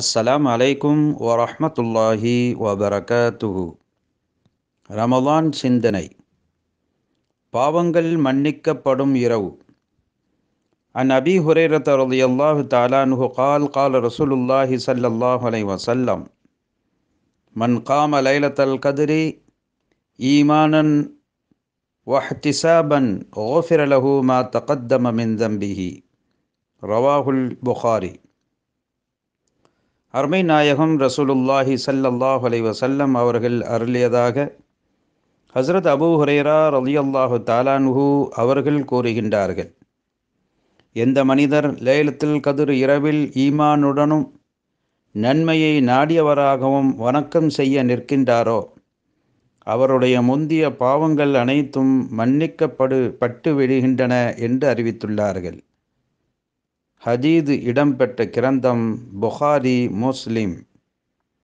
السلام عليكم அலைக்கும் வரமத்துல்லாஹி வபரகாத்துஹு ரமலான் சிந்தனை பாவங்கள் மன்னிக்கப்படும் இரவு عن أبي هريرة رضي الله تعالى عنه قال قال رسول الله صلى الله عليه وسلم من قام ليلة القدر إيمانا واحتسابا غفر له ما تقدم من ذنبه رواه البخاري அருமை நாயகம் ரசூலுல்லாஹி சல்லல்லாஹ் அலை வசல்லம் அவர்கள் அருளியதாக ஹசரத் அபு ஹுரேரா ரலி அல்லாஹு தாலான்ஹூ அவர்கள் கூறுகின்றார்கள் எந்த மனிதர் லேலத்தில் கதிர் இரவில் ஈமானுடனும் நன்மையை நாடியவராகவும் வணக்கம் செய்ய நிற்கின்றாரோ அவருடைய முந்திய பாவங்கள் அனைத்தும் மன்னிக்கப்படு பட்டு விடுகின்றன என்று அறிவித்துள்ளார்கள் ஹதீது இடம்பெற்ற கிரந்தம் புகாரி முஸ்லிம்